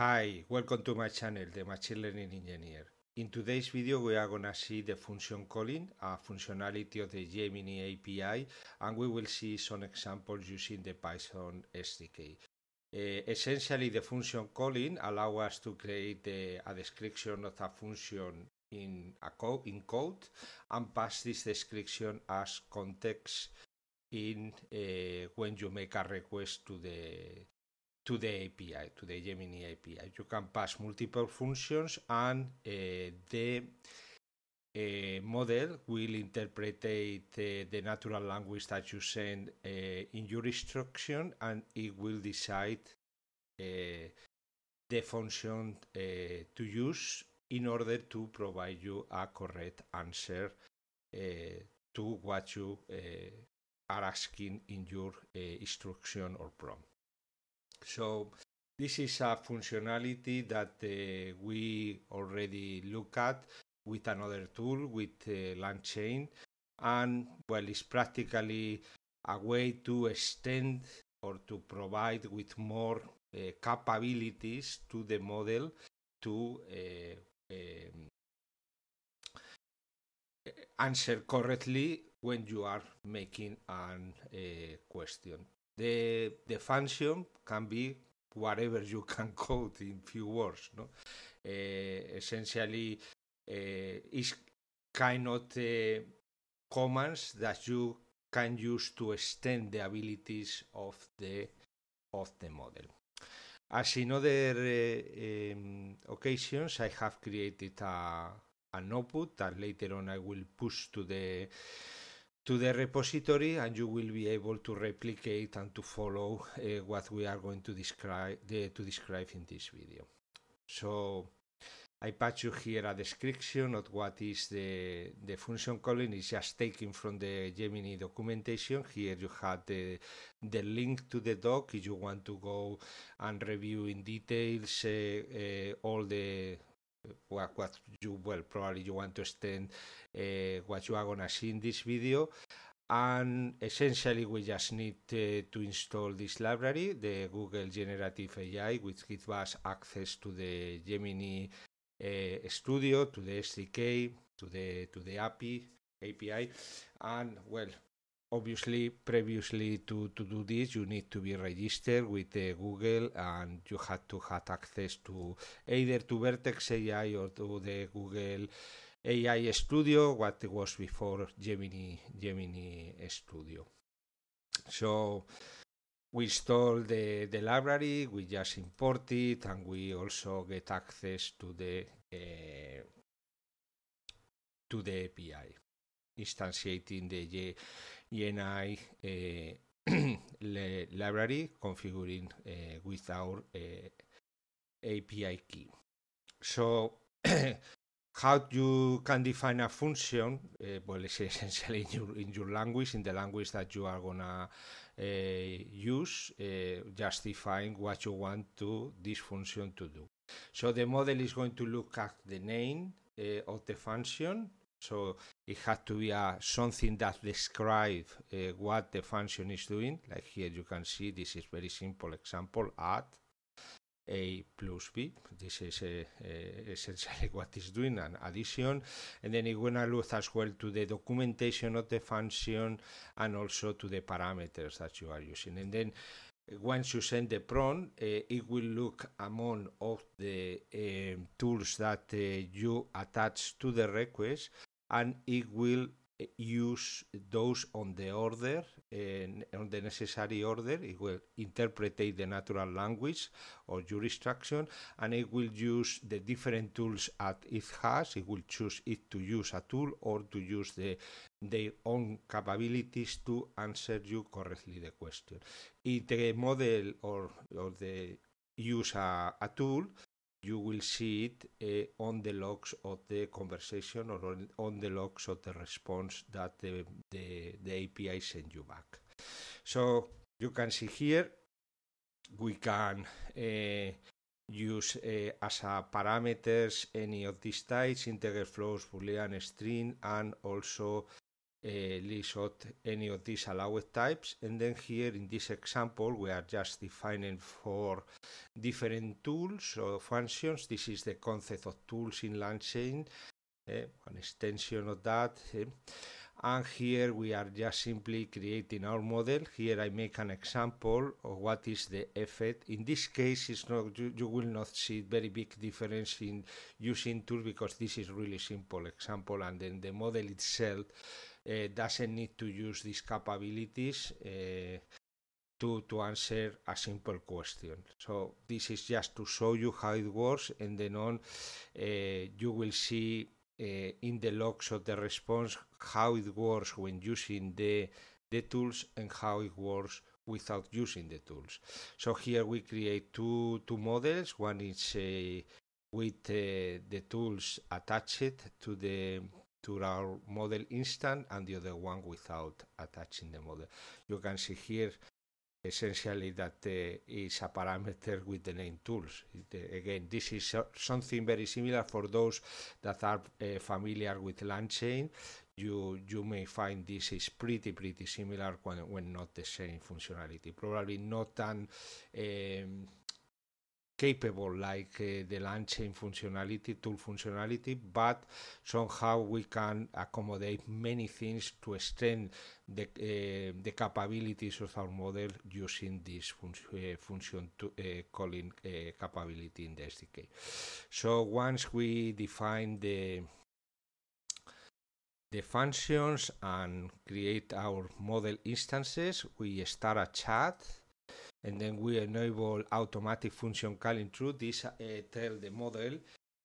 Hi, welcome to my channel, the Machine Learning Engineer. In today's video we are going to see the function calling, a functionality of the Gemini API, and we will see some examples using the Python SDK. Uh, eh, essentially the function calling allows us to create uh, a description of a function in, a co in code and pass this description as context in uh, when you make a request to the to the API, to the Gemini API. You can pass multiple functions and eh, the eh, model will interpret eh, the natural language that you send in your instruction and it will decide the function uh, to use in order to provide you a correct answer uh, to what you uh, are asking in your instruction or prompt. So this is a functionality that uh, we already look at with another tool with uh, LangChain and well it's practically a way to extend or to provide with more uh, capabilities to the model to uh, um, answer correctly when you are making a uh, question. The, the function can be whatever you can code in few words. No? Uh, essentially, uh, eh, it's kind of the eh, commands that you can use to extend the abilities of the of the model. As in other uh, um, occasions, I have created a, an output that later on I will push to the to the repository and you will be able to replicate and to follow uh, what we are going to describe to describe in this video. So I patch you here a description of what is the, the function calling is just taken from the Gemini documentation. Here you have the, the link to the doc if you want to go and review in details uh, uh, all the what, what you well probably you want to extend uh, what you are gonna see in this video and essentially we just need uh, to install this library the google generative ai which gives us access to the gemini uh, studio to the sdk to the to the api api and well obviously previously to, to do this you need to be registered with uh, google and you had to have access to either to vertex ai or to the google ai studio what was before gemini gemini studio so we install the, the library we just import it and we also get access to the uh, to the api instantiating the ENI eh, library configuring eh, with our eh, API key. So how you can define a function uh, well it's essentially in your, in your, language in the language that you are gonna uh, use uh, justifying what you want to this function to do so the model is going to look at the name of the function so it has to be a, something that describes uh, what the function is doing. Like here you can see this is very simple example add a plus b. This is uh, uh, essentially what is doing an addition. And then you gonna look as well to the documentation of the function and also to the parameters that you are using. And then uh, once you send the prompt, uh, it will look among of the uh, tools that uh, you attach to the request and it will eh, use those on the order and eh, on the necessary order it will interpret the natural language or your instruction and it will use the different tools that it has it will choose it to use a tool or to use the their own capabilities to answer you correctly the question if the model or, or the use a, a tool you will see it uh, on the logs of the conversation or on, the logs of the response that the, the, the API sent you back. So you can see here, we can uh, use uh, as a parameters any of these types, integer flows, boolean, string, and also uh, list out any of these allowed types. And then here in this example, we are just defining for different tools or functions. This is the concept of tools in LangChain, eh, an extension of that. Eh. And here we are just simply creating our model. Here I make an example of what is the effect. In this case, it's not you, you will not see very big difference in using tools because this is really simple example and then the model itself uh, doesn't need to use these capabilities. Uh, to, to answer a simple question. So this is just to show you how it works and then on uh, you will see uh, in the logs of the response how it works when using the, the tools and how it works without using the tools. So here we create two, two models. One is eh, with the tools attached to the to our model instance and the other one without attaching the model. You can see here essentially that is a parameter with the name tools. again, this is something very similar for those that are eh, familiar with LangChain you you may find this is pretty pretty similar when, when not the same functionality probably not an um, capable like uh, the launch chain functionality, tool functionality, but somehow we can accommodate many things to extend the, uh, the capabilities of our model using this fun uh, function to, uh, calling uh, capability in the SDK. So once we define the the functions and create our model instances, we start a chat and then we enable automatic function calling through. This uh, tell the model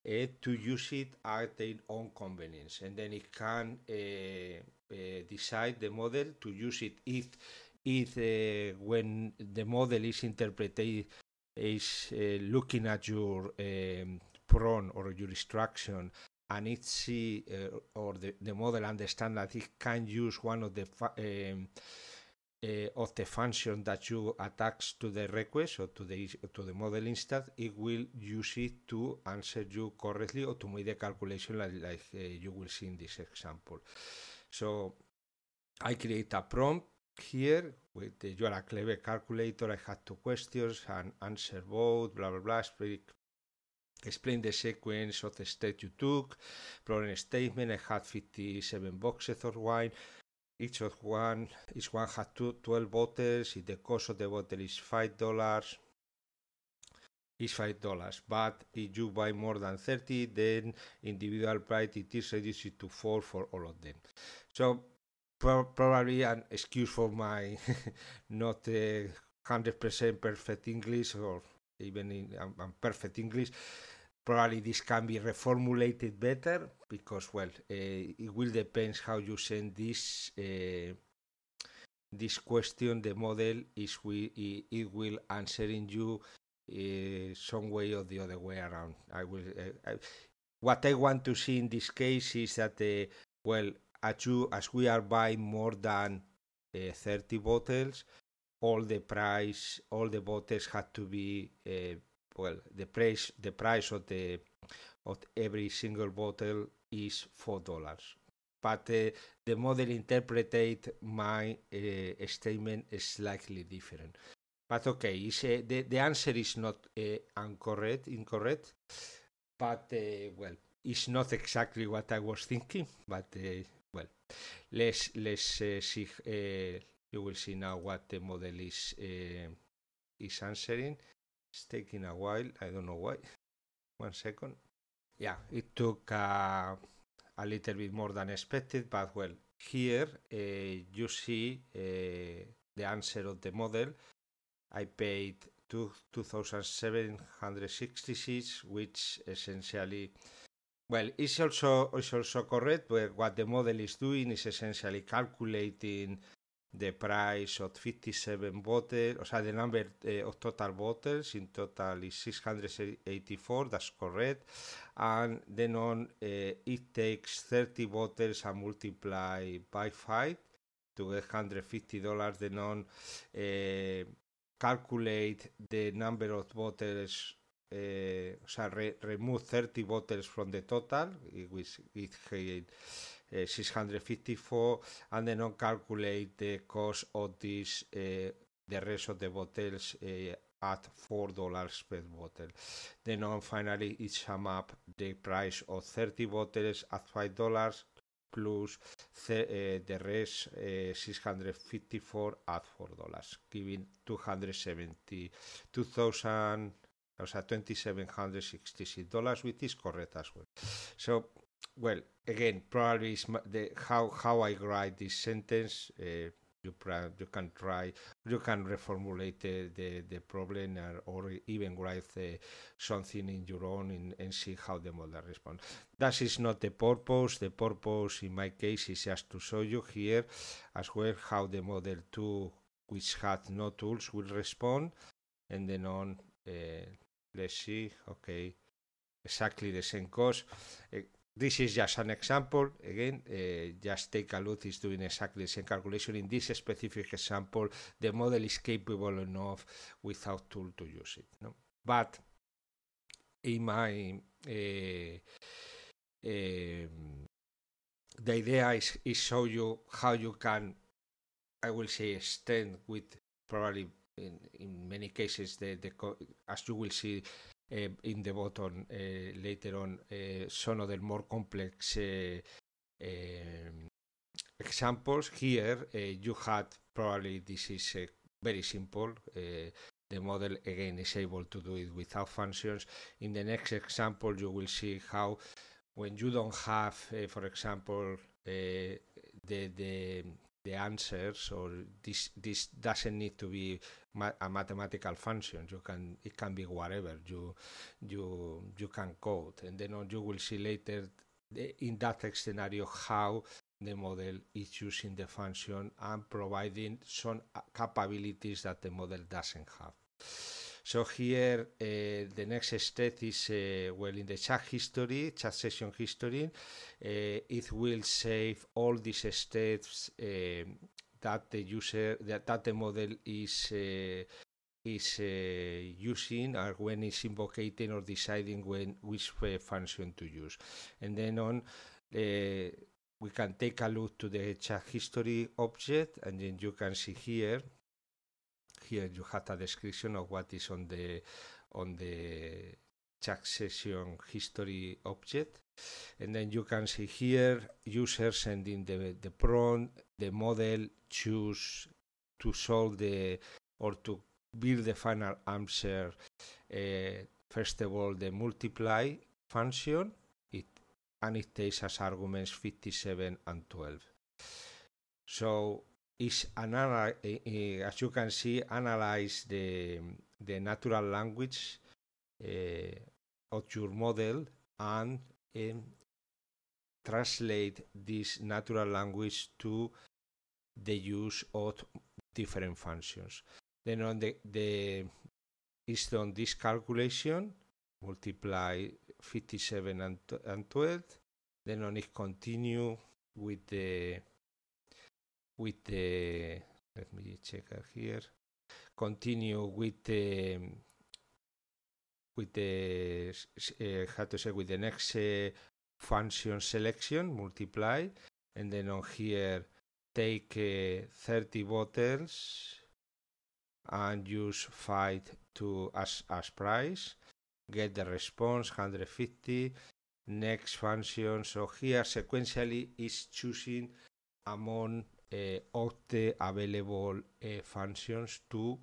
uh, to use it at their own convenience, and then it can uh, uh, decide the model to use it if if uh, when the model is interpreted is looking at your um, or your instruction and it see or the, the model understand that it can use one of the um, Eh, of the function that you attach to the request or to the, to the model instance, it will use it to answer you correctly or to make the calculation like, like eh, you will see in this example. So I create a prompt here with the, you are a clever calculator. I had two questions and answer both, blah, blah, blah. Speak, explain the sequence of the step you took, problem statement. I had 57 boxes of wine each of one each one has two, 12 bottles if the cost of the bottle is five dollars is five dollars but if you buy more than 30 then individual price it is reduced to four for all of them so pro- probably an excuse for my not uh, 100% perfect english or even in um, um perfect english probably this can be reformulated better because well uh, it will depend how you send this uh, this question the model is we it, will answer in you uh, some way or the other way around i will I, what i want to see in this case is that well as you as we are buying more than 30 bottles all the price all the bottles had to be well the price the price of the of every single bottle is four dollars but uh, the model interpreted my uh, statement is slightly different but okay is uh, the, the answer is not uh, incorrect incorrect but uh, well it's not exactly what i was thinking but uh, well let's let's see you will see now what the model is is answering it's taking a while. I don't know why. One second. Yeah, it took uh, a little bit more than expected, but well, here uh, you see uh, the answer of the model. I paid 2766, which essentially, well, is also, is also correct, but what the model is doing is essentially calculating the price of 57 bottles, o sea, the number uh, of total bottles in total is 684, that's correct. And then on, uh, it takes 30 bottles and multiply by 5 to get $150. Then on, uh, calculate the number of bottles uh, o sea, re remove 30 bottles from the total, which is. 654 eh, and then non-calculate the cost of this eh, the rest of the bottles eh, at $4 dollars per bottle. Then finally it sum up the price of 30 bottles at 5 dollars plus the, rest 654 at 4 dollars, giving 270 O 2766 dollars, which is correct as well. So well, again, probably the, how how I write this sentence. Uh, you, you can try, you can reformulate the, the, the problem or, or, even write uh, something in your own and, and see how the model responds. That is not the purpose. The purpose in my case is just to show you here as well how the model 2, which has no tools, will respond. And then on, uh, let's see, okay, exactly the same course. Uh, this is just an example. Again, uh, just take a look. It's doing exactly the same calculation. In this specific example, the model is capable enough without tool to use it. No? But in my uh, um, the idea is, is show you how you can, I will say, extend with probably in, in many cases the, the as you will see Eh, in the bottom eh, later on some of the more complex eh, examples. Here you had probably this is very simple. the model again is able to do it without functions. In the next example, you will see how when you don't have, for example, the, the the answers or this this doesn't need to be a mathematical function. You can it can be whatever you you you can code, and then uh, you will see later eh, in that scenario how the model is using the function and providing some uh, capabilities that the model doesn't have. So here uh, the next step is uh, well in the chat history, chat session history, uh, it will save all these steps that the user that the model is uh, is uh, using or uh, when it's invocating or deciding when which uh, function to use and then on uh, we can take a look to the chat history object and then you can see here here you have a description of what is on the on the Session history object. And then you can see here user sending the, the prompt, the model choose to solve the or to build the final answer. Uh, first of all, the multiply function, it, and it takes as arguments 57 and 12. So is analyze eh, eh, as you can see, analyze the the natural language. Uh, of your model and um, translate this natural language to the use of different functions. Then on the, the is on this calculation, multiply 57 and, and 12. Then on it continue with the with the let me check here. Continue with the with the uh, how to say with the next uh, function selection multiply and then on here take uh, 30 bottles and use fight to as as price get the response 150 next function so here sequentially is choosing among all the available functions to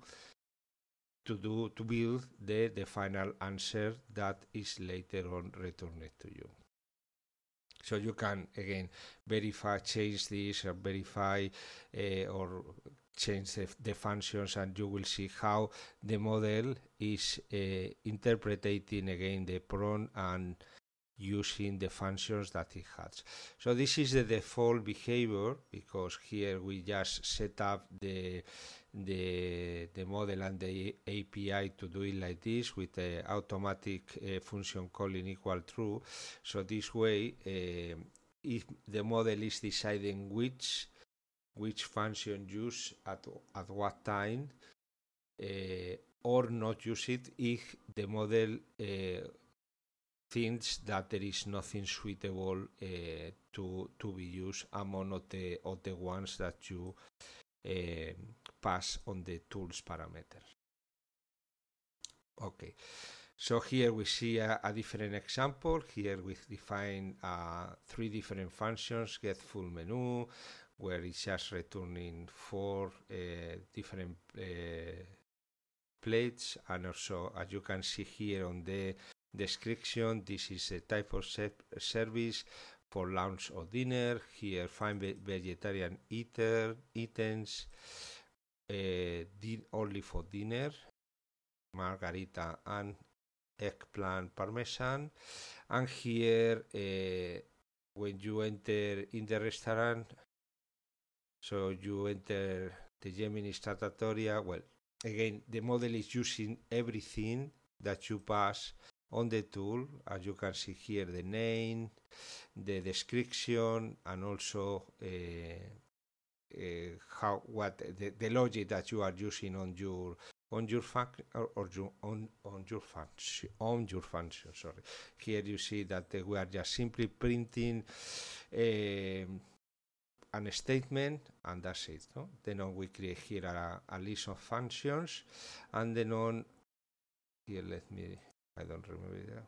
to do to build the, the final answer that is later on returned to you. So you can again verify, change this, or verify, uh, or change the, the, functions, and you will see how the model is uh, interpreting again the prompt and using the functions that it has. So this is the default behavior because here we just set up the the, the model and the API to do it like this with the automatic uh, function calling equal true. So this way, uh, if the model is deciding which which function use at at what time, uh, or not use it if the model uh, thinks that there is nothing suitable uh, to to be used among the of the ones that you Eh, pass on the tools parameter. Okay, so here we see a, a different example. Here we define uh, three different functions, get full menu, where it's just returning four uh, different eh, plates. And also, as you can see here on the description, this is a type of service for lunch or dinner. Here, find vegetarian eater items uh, eh, only for dinner. Margarita and eggplant parmesan. And here, uh, when you enter in the restaurant, so you enter the Gemini Stratatoria. Well, again, the model is using everything that you pass on the tool as you can see here the name the description and also uh, uh, how what the, the, logic that you are using on your on your function or, or on on your function on your function sorry here you see that uh, we are just simply printing um, an statement and that's it no? then on we create here a, a list of functions and then on here let me I don't remember that.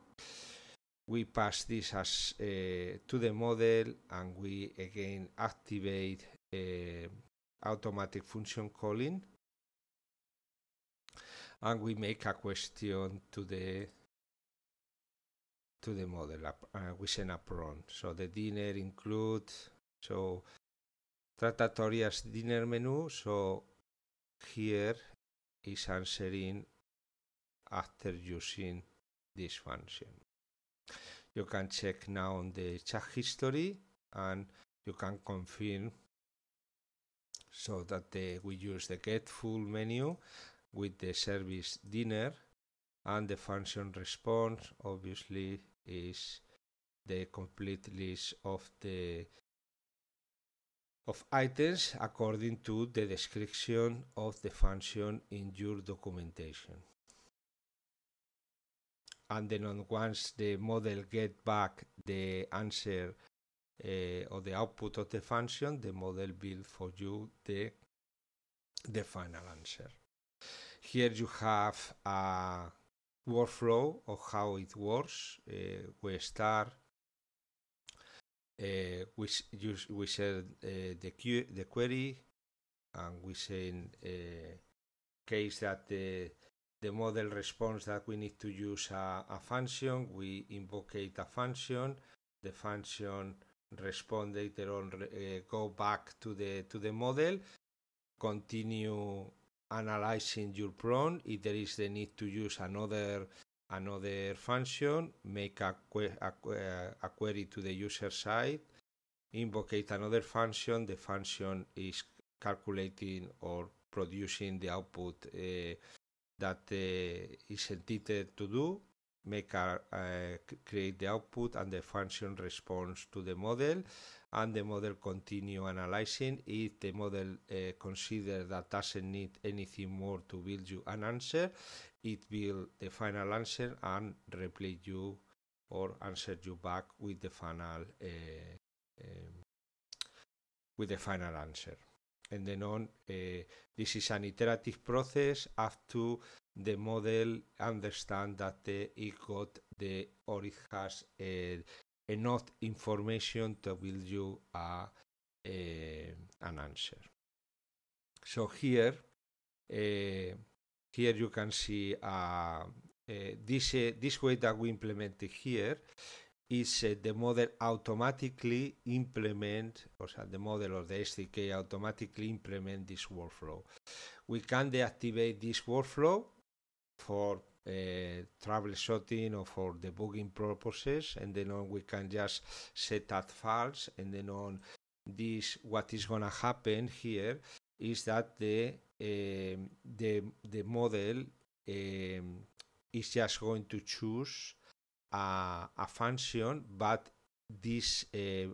We pass this as uh, to the model and we again activate uh, automatic function calling and we make a question to the to the model uh, we send a prompt so the dinner includes so tratatorias dinner menu so here is answering after using this function. You can check now on the chat history and you can confirm so that the, we use the get full menu with the service dinner and the function response obviously is the complete list of the of items according to the description of the function in your documentation and then once the model get back the answer uh, or the output of the function, the model build for you the the final answer. Here you have a workflow of how it works. Uh, we start uh, we, use, we send uh, the, que the query and we send uh, case that the the model response that we need to use a, a function. We invocate a function. The function respond later on uh, go back to the to the model continue analyzing your prompt if there is the need to use another another function make a, a, uh, a query to the user side invocate another function the function is calculating or producing the output uh, that eh, the to do, make a, uh, create the output and the function responds to the model and the model continue analyzing if the model uh, consider that doesn't need anything more to build you an answer it build the final answer and reply you or answer you back with the final uh, um, with the final answer and then on uh, this is an iterative process After the model understand that it got the or it has uh, enough information to build you a, uh, an answer so here uh, here you can see uh, uh this this way that we implemented here is uh, the model automatically implement, or the model or the SDK automatically implement this workflow. We can deactivate this workflow for uh, eh, troubleshooting or for debugging purposes, and then on we can just set that false, and then on this what is gonna happen here is that the um, the the model um, is just going to choose a, a function, but this uh, uh,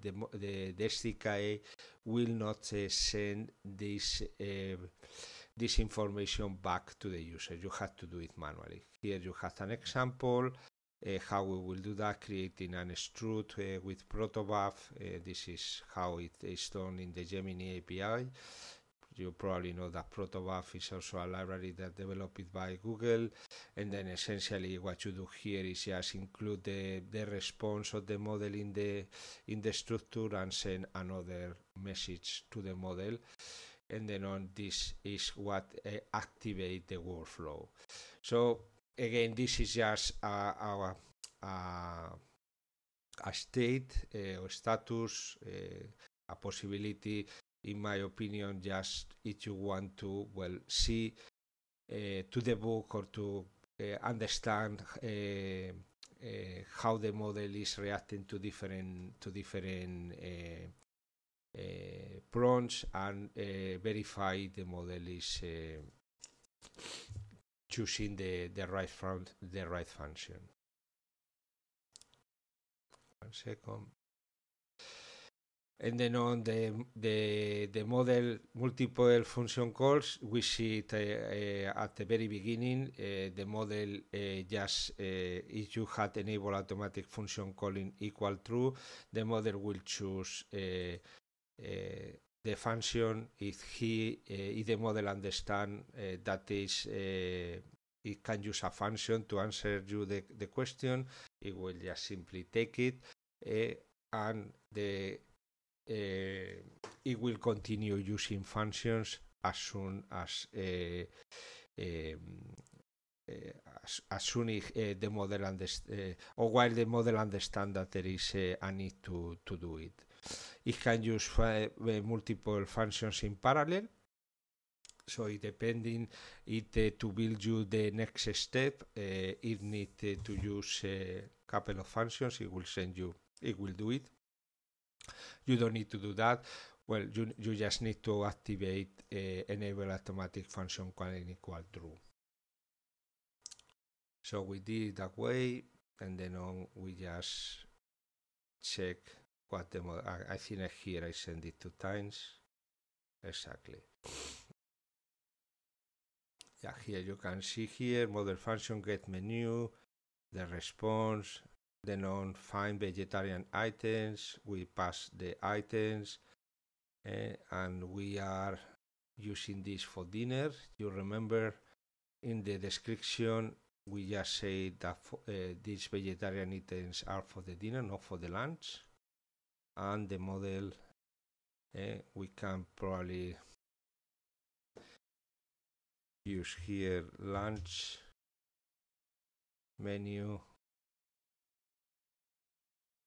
the, the, the, SDK will not uh, send this uh, this information back to the user. You have to do it manually. Here you have an example uh, how we will do that, creating an extrude uh, with protobuf. Uh, this is how it is done in the Gemini API you probably know that protobuf is also a library that developed by google and then essentially what you do here is just include the, the response of the model in the in the structure and send another message to the model and then on this is what uh, activate the workflow so again this is just uh, our a, uh, a, state uh, or status uh, a possibility in my opinion, just if you want to, well, see uh, to the book or to uh, understand uh, how the model is reacting to different to different prompts and verify the model is choosing the the right front the right function. One second and then on the the, the model multiple function calls, we see it uh, uh, at the very beginning. Uh, the model uh, just uh, if you had enabled automatic function calling equal true, the model will choose uh, the function if he if the model understand that is it can use a function to answer you the, the question. It will just simply take it and the Eh, it will continue using functions as soon as eh, eh, as, as, soon as uh, the model understands, uh, or while the model understands that there is uh, a need to, to do it. It can use multiple functions in parallel. So it depending it to build you the next step, it need to use a couple of functions. It will send you, it will do it. You don't need to do that. Well, you, you just need to activate uh, enable automatic function call equal true. So we did that way, and then on we just check what the model. I, I think here I send it two times. Exactly. Yeah, here you can see here model function get menu, the response, the non-fine vegetarian items, we pass the items, eh, and we are using this for dinner. You remember in the description we just say that for, uh, these vegetarian items are for the dinner, not for the lunch. And the model eh, we can probably use here lunch menu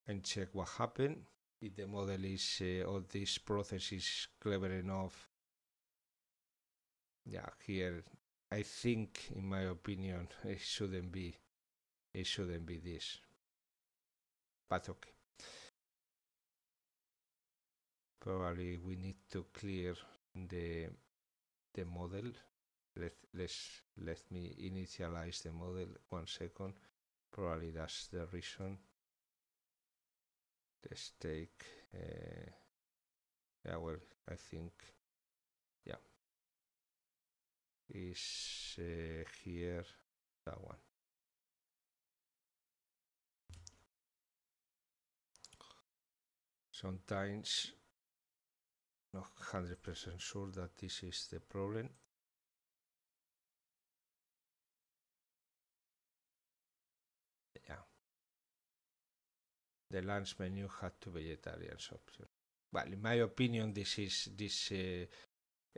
and check what happened. If the model is uh, or this process is clever enough. Yeah, here I think, in my opinion, it shouldn't be, it shouldn't be this. But okay. Probably we need to clear the the model. Let let's let me initialize the model one second. Probably that's the reason. The stake, uh, yeah well I think yeah is uh, here that one sometimes not 100% sure that this is the problem the lunch menu had two vegetarian options. Well, in my opinion, this is this uh,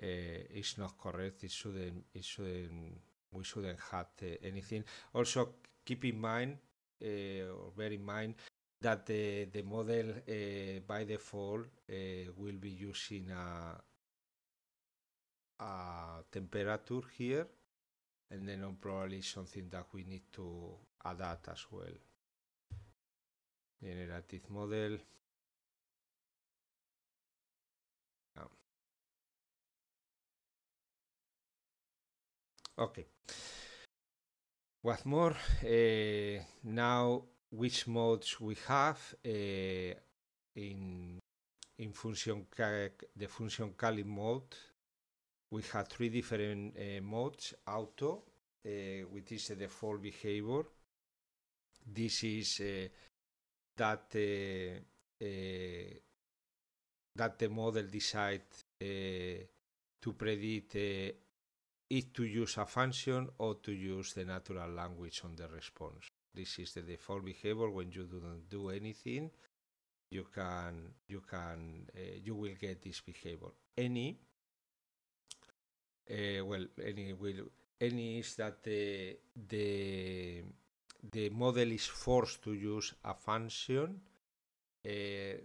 uh, is not correct. It shouldn't. It shouldn't. We shouldn't have uh, anything. Also, keep in mind uh, or bear in mind that the the model by default will be using a a temperature here and then probably something that we need to adapt as well. Generative model. Ah. Okay. What's more, uh, now which modes we have uh, in in function the function calling mode we have three different uh, modes auto uh, which is the default behavior this is uh, that that eh, the model decide eh, to predict eh, it to use a function or to use the natural language on the response. This is the default behavior when you don't do anything. You can you can uh, you will get this behavior. Any uh, well any will any is that the the the model is forced to use a function uh, eh,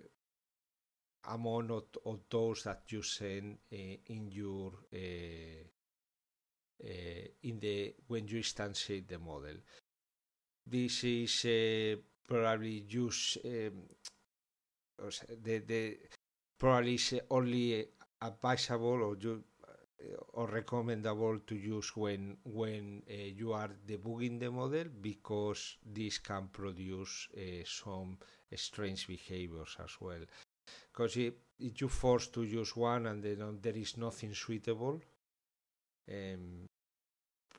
among of, those that you send uh, in your uh, in the when you instantiate the model. This is probably use um, the the probably is only advisable or you or recommendable to use when when uh, you are debugging the model because this can produce uh, some strange behaviors as well because if, if you force to use one and then um, there is nothing suitable um,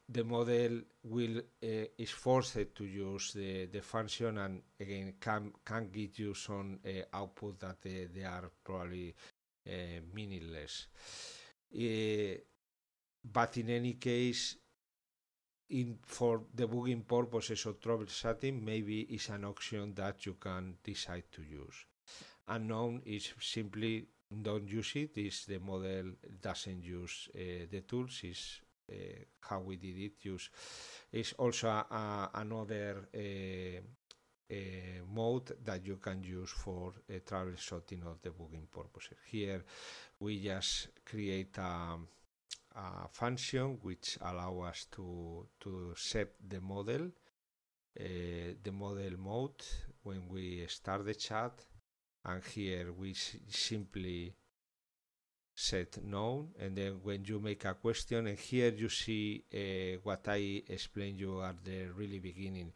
the model will uh, is forced to use the, the function and again can can give you some uh, output that uh, they are probably uh, meaningless uh, but in any case, in for debugging purposes or troubleshooting, maybe it's an option that you can decide to use. Unknown is simply don't use it. Is the model doesn't use uh, the tools. Is uh, how we did it. Use is also a, a, another uh, mode that you can use for travel sorting of the booking purposes. Here we just create a, a function which allow us to, to set the model, uh, the model mode when we start the chat and here we simply set known and then when you make a question and here you see uh, what I explained you at the really beginning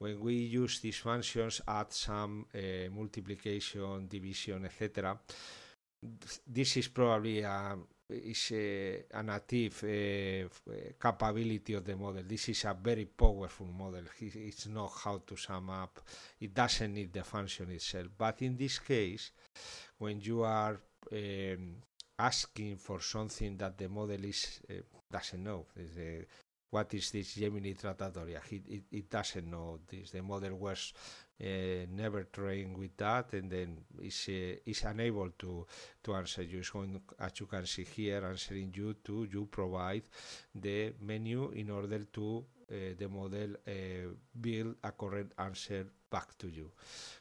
when we use these functions, add some uh, multiplication, division, etc., this is probably a, um, is a, eh, a native uh, capability of the model. This is a very powerful model. It's not how to sum up. It doesn't need the function itself. But in this case, when you are um, asking for something that the model is uh, doesn't know, what is this Gemini Tratatoria? it, it, doesn't know this. The model was uh, never trained with that, and then is uh, is unable to to answer you. It's going, as you can see here, answering you to you provide the menu in order to uh, the model build a correct answer back to you.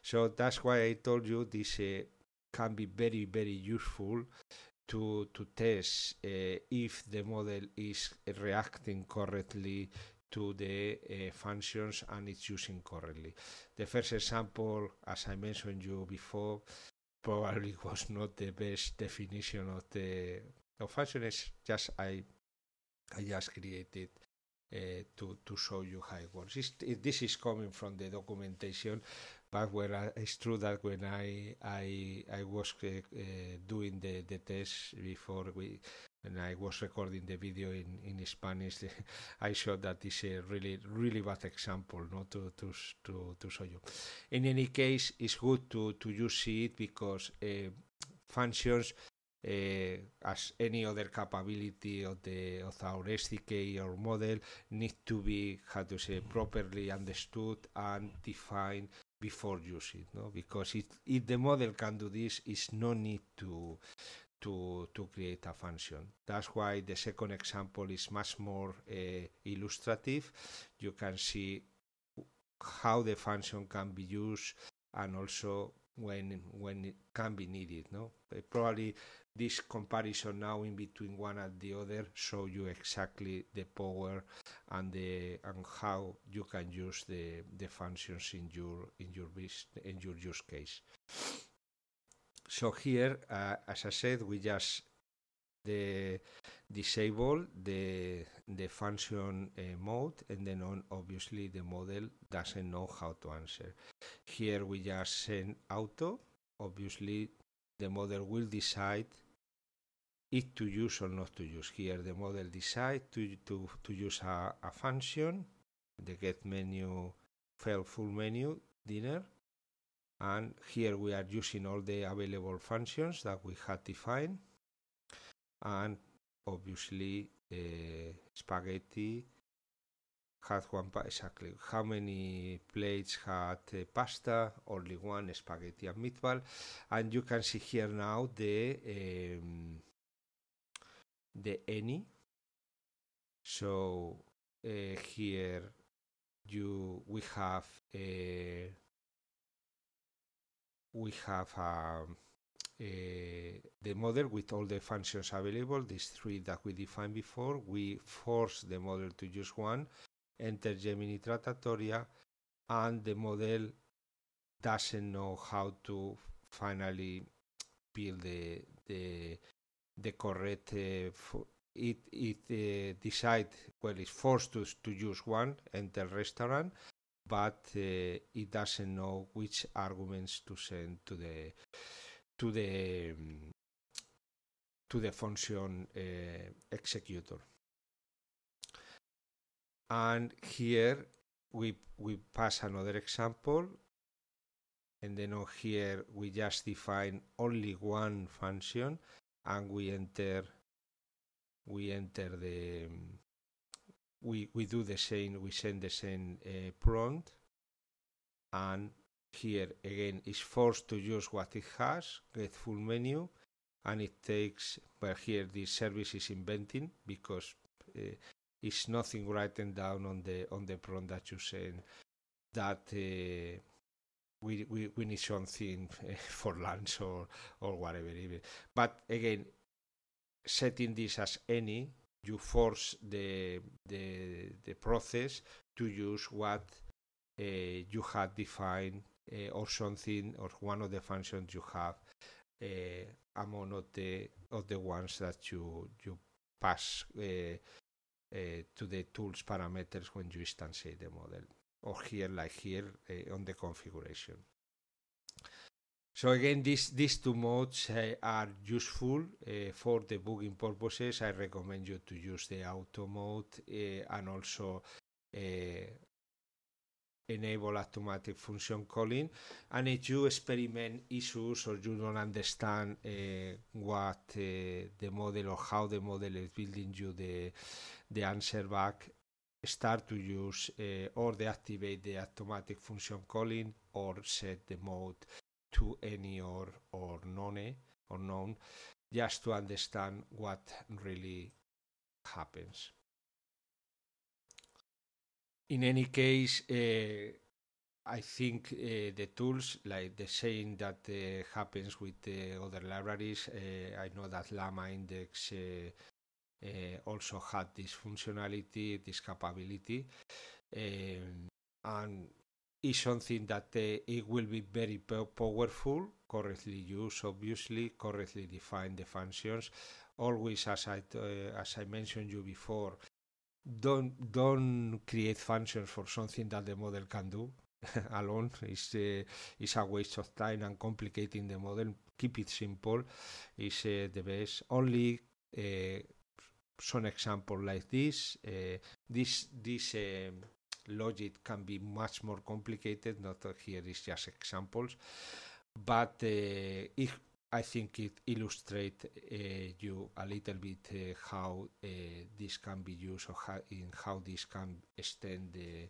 So that's why I told you this can be very very useful to to test uh, if the model is reacting correctly to the uh, functions and it's using correctly. The first example, as I mentioned you before, probably was not the best definition of the of function. It's just I I just created uh, to to show you how it works. this is coming from the documentation, but well, it's true that when I I I was uh, uh, doing the the test before we and I was recording the video in, in Spanish, I saw this is a really really bad example, no, to, to to to show you. In any case, it's good to to you see it because uh, functions. Uh, as any other capability of the of our SDK or model need to be how to say properly understood and defined before use it no because it, if the model can do this is no need to to to create a function that's why the second example is much more uh, illustrative you can see how the function can be used and also when when it can be needed. No, probably this comparison now in between one and the other show you exactly the power and the and how you can use the the functions in your in your in your use case. So here, uh, as I said, we just the disable the the function uh, mode and then on obviously the model doesn't know how to answer here we just send auto obviously the model will decide if to use or not to use here the model decide to to, to use a, a function the get menu fail full menu dinner and here we are using all the available functions that we had defined and obviously uh, spaghetti had one exactly how many plates had uh, pasta only one spaghetti and meatball and you can see here now the um, the any so uh, here you we have a we have a um, the model with all the functions available, these three that we defined before. We force the model to use one, enter Gemini Trattatoria, and the model doesn't know how to finally build the the, the correct uh, it it uh, decide well it's forced to, to use one enter restaurant but uh, it doesn't know which arguments to send to the to the mm, to the function uh, executor. And here we we pass another example, and then on here we just define only one function, and we enter we enter the we we do the same we send the same uh, prompt, and here again is forced to use what it has, get full menu, and it takes, but well, here the service is inventing because uh, it's nothing written down on the on the prompt that you send that uh, we, we, we need something eh, for lunch or, or whatever. But again, setting this as any, you force the, the, the process to use what uh, you had defined uh, or something or one of the functions you have eh, among of the of the ones that you you pass eh, to the tools parameters when you instantiate the model or here like here on the configuration. So again, these, these two modes uh, are useful uh, for debugging purposes. I recommend you to use the auto mode uh, and also enable automatic function calling and if you experiment issues or you don't understand uh, what uh, the model or how the model is building you the the answer back start to use uh, or deactivate the automatic function calling or set the mode to any or or none eh, or none just to understand what really happens in any case, eh, I think eh, the tools, like the same that eh, happens with the other libraries, I know that Llama Index also had this functionality, this capability, and is something that uh, it will be very powerful, correctly used, obviously, correctly define the functions. Always, as I, uh, as I mentioned you before, don't don't create functions for something that the model can do alone is uh, is a waste of time and complicating the model. Keep it simple is uh, the best. Only uh, some example like this. Uh, this this uh, logic can be much more complicated. Not here is just examples, but uh, if I think it illustrates uh, you a little bit uh, how uh, this can be used or how, in how this can extend the,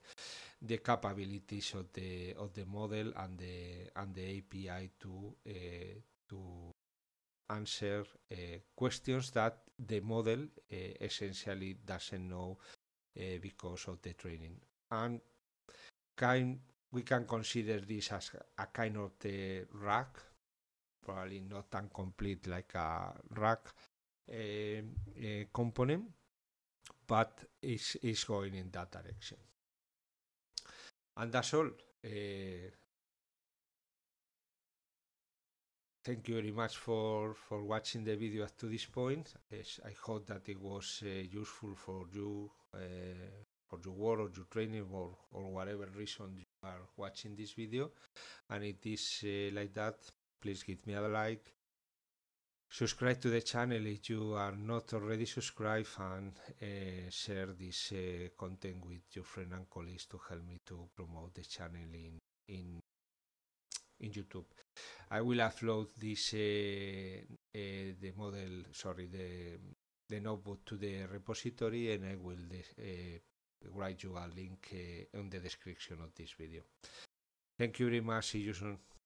the capabilities of the of the model and the and the API to uh, to answer uh, questions that the model uh, essentially doesn't know because of the training and kind we can consider this as a kind of the rack probably not tan complete like a rack eh, eh, component, but it's, it's going in that direction. And that's all. Eh, thank you very much for, for watching the video up to this point. Yes, I hope that it was uh, useful for you, uh, for your work or your training or, or whatever reason you are watching this video. And it is uh, like that, please give me a like subscribe to the channel if you are not already subscribed and uh, share this uh, content with your friends and colleagues to help me to promote the channel in in in youtube i will upload this uh, the model sorry the the notebook to the repository and i will write you a link on the description of this video thank you very much see you soon